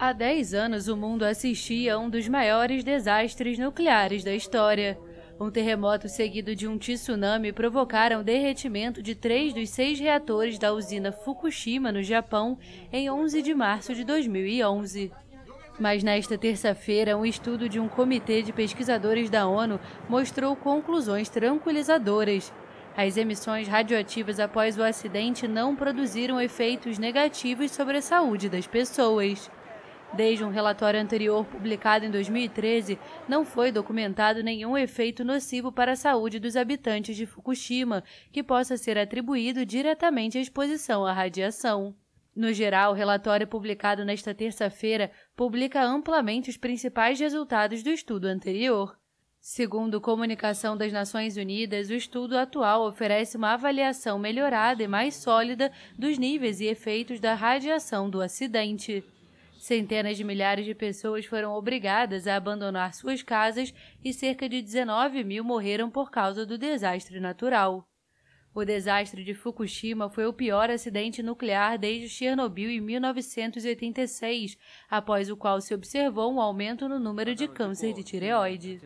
Há 10 anos, o mundo assistia a um dos maiores desastres nucleares da história. Um terremoto seguido de um tsunami provocaram o derretimento de três dos seis reatores da usina Fukushima, no Japão, em 11 de março de 2011. Mas nesta terça-feira, um estudo de um comitê de pesquisadores da ONU mostrou conclusões tranquilizadoras. As emissões radioativas após o acidente não produziram efeitos negativos sobre a saúde das pessoas. Desde um relatório anterior publicado em 2013, não foi documentado nenhum efeito nocivo para a saúde dos habitantes de Fukushima que possa ser atribuído diretamente à exposição à radiação. No geral, o relatório publicado nesta terça-feira publica amplamente os principais resultados do estudo anterior. Segundo comunicação das Nações Unidas, o estudo atual oferece uma avaliação melhorada e mais sólida dos níveis e efeitos da radiação do acidente. Centenas de milhares de pessoas foram obrigadas a abandonar suas casas e cerca de 19 mil morreram por causa do desastre natural. O desastre de Fukushima foi o pior acidente nuclear desde Chernobyl em 1986, após o qual se observou um aumento no número de câncer de tireoide.